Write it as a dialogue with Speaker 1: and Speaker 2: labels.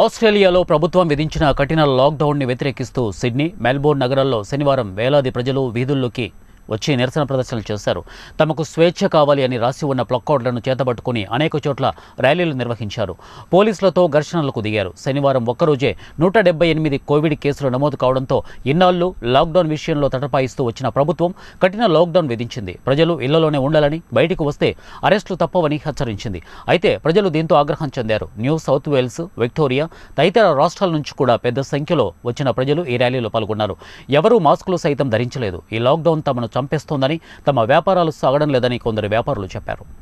Speaker 1: ఆస్ట్రేలియాలో ప్రభుత్వం విధించిన కఠిన ని వ్యతిరేకిస్తూ సిడ్నీ మెల్బోర్న్ నగరాల్లో శనివారం వేలాది ప్రజలు వీధుల్లోకి వచ్చి నిరసన ప్రదర్శనలు చేశారు తమకు స్వేచ్ఛ కావాలి అని రాసి ఉన్న ప్లక్కోడ్లను చేతబట్టుకుని అనేక చోట్ల ర్యాలీలు నిర్వహించారు పోలీసులతో ఘర్షణలకు దిగారు శనివారం ఒక్కరోజే నూట ఎనిమిది కోవిడ్ కేసులు నమోదు కావడంతో ఇన్నాళ్లు లాక్డౌన్ విషయంలో తటపాయిస్తూ వచ్చిన ప్రభుత్వం కఠిన లాక్డౌన్ విధించింది ప్రజలు ఇళ్లలోనే ఉండాలని బయటకు వస్తే అరెస్టులు తప్పవని హెచ్చరించింది అయితే ప్రజలు దీంతో ఆగ్రహం చెందారు న్యూ సౌత్ వేల్స్ విక్టోరియా తదితర రాష్ట్రాల నుంచి కూడా పెద్ద సంఖ్యలో వచ్చిన ప్రజలు ఈ ర్యాలీలో పాల్గొన్నారు ఎవరూ మాస్కులు సైతం ధరించలేదు ఈ లాక్డౌన్ తమను చంపేస్తోందని తమ వ్యాపారాలు సాగడం లేదని కొందరు వ్యాపారులు చెప్పారు